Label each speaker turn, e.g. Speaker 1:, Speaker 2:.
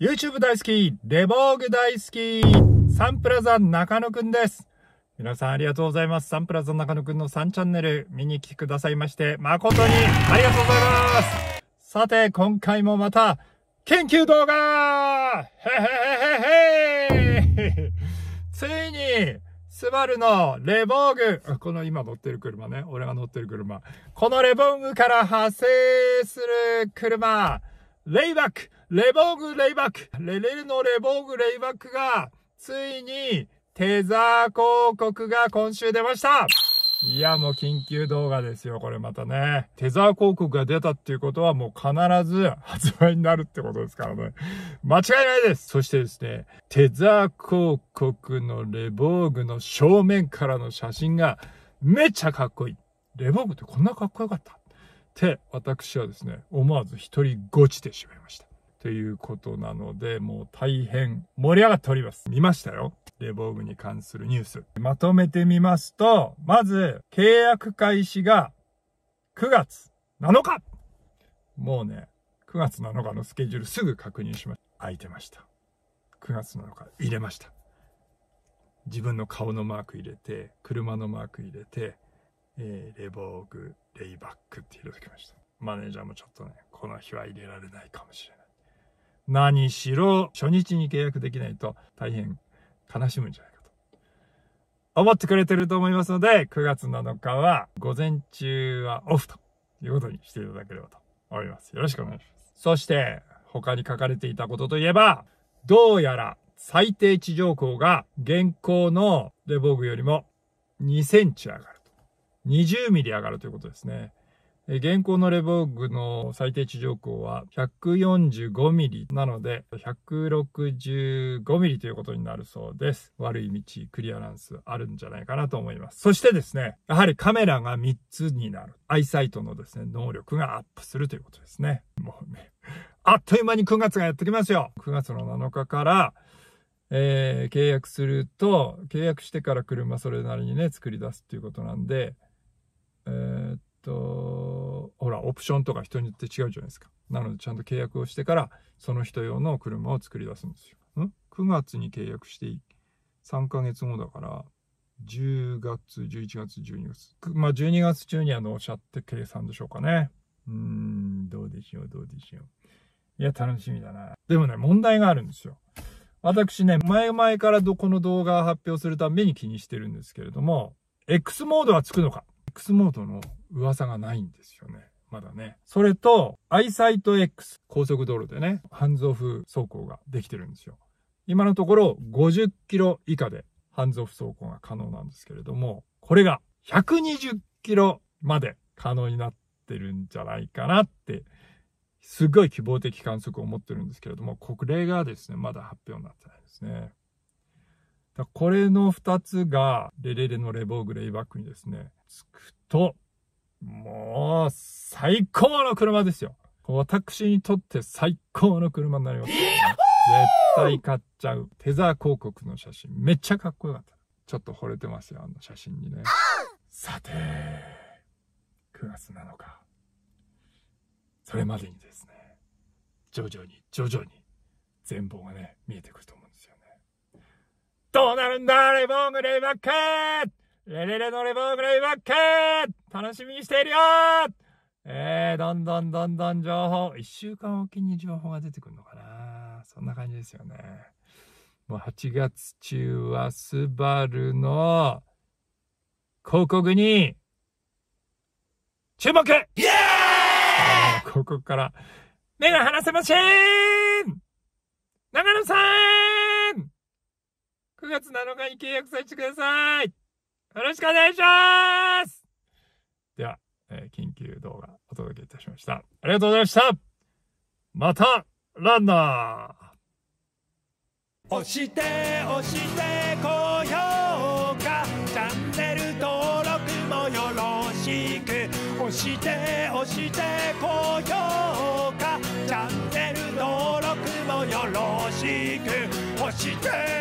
Speaker 1: YouTube 大好き、レボーグ大好き、サンプラザ中野くんです。皆さんありがとうございます。サンプラザ中野くんの3チャンネル見に来てくださいまして、誠にありがとうございますさて、今回もまた、研究動画 へへへへへついに、スバルのレボーグこの今乗ってる車ね。俺が乗ってる車。このレボーグから派生する車レイバックレボーグレイバックレレルのレボーグレイバックが、ついに、テザー広告が今週出ましたいや、もう緊急動画ですよ、これまたね。テザー広告が出たっていうことはもう必ず発売になるってことですからね。間違いないですそしてですね、テザー広告のレボーグの正面からの写真がめっちゃかっこいい。レボーグってこんなかっこよかった。、私はですね、思わず一人ごちてしまいました。ということなので、もう大変盛り上がっております。見ましたよレボーグに関するニュース。まとめてみますと、まず、契約開始が9月7日もうね、9月7日のスケジュールすぐ確認しました。空いてました。9月7日入れました。自分の顔のマーク入れて、車のマーク入れて、えー、レボーグ、レイバックって入れてきました。マネージャーもちょっとね、この日は入れられないかもしれない。何しろ、初日に契約できないと大変悲しむんじゃないかと。思ってくれてると思いますので、9月7日は午前中はオフということにしていただければと思います。よろしくお願いします。そして、他に書かれていたことといえば、どうやら最低地上高が現行のレボーグよりも2センチ上がる。20ミリ上がるということですね。現行のレボーグの最低地上高は145ミリなので165ミリということになるそうです。悪い道、クリアランスあるんじゃないかなと思います。そしてですね、やはりカメラが3つになる。アイサイトのですね、能力がアップするということですね。もうね、あっという間に9月がやってきますよ !9 月の7日から、えー、契約すると、契約してから車それなりにね、作り出すっていうことなんで、えっと、ほら、オプションとか人によって違うじゃないですか。なので、ちゃんと契約をしてから、その人用の車を作り出すんですよ。ん ?9 月に契約していい、3ヶ月後だから、10月、11月、12月。まあ、12月中には納車って計算でしょうかね。うーん、どうでしょう、どうでしょう。いや、楽しみだな。でもね、問題があるんですよ。私ね、前々からどこの動画を発表するために気にしてるんですけれども、X モードはつくのか X モードの噂がないんですよね。まだね。それと、アイサイト X、高速道路でね、ハンズオフ走行ができてるんですよ。今のところ50キロ以下でハンズオフ走行が可能なんですけれども、これが120キロまで可能になってるんじゃないかなって、すごい希望的観測を持ってるんですけれども、国例がですね、まだ発表になってないですね。だこれの2つが、レレレのレボーグレイバックにですね、着くと、もう、最高の車ですよ。私にとって最高の車になります。絶対買っちゃう。テザー広告の写真、めっちゃかっこよかった。ちょっと惚れてますよ、あの写真にね。さて、9月7日。それまでにですね、徐々に徐々に全貌がね、見えてくると思うんですよね。どうなるんだレボングレイバッカーレレレのレバーブレイバック楽しみにしているよえー、どんどんどんどん情報、一週間おきに情報が出てくるのかなそんな感じですよね。もう8月中はスバルの広告に注目イエー広告から目が離せません長野さん !9 月7日に契約させてくださいよろしくお願いしますでは、えー、緊急動画お届けいたしました。ありがとうございましたまた、ランナー押して押して高評価チャンネル登録もよろしく押して押して高評価チャンネル登録もよろしく押して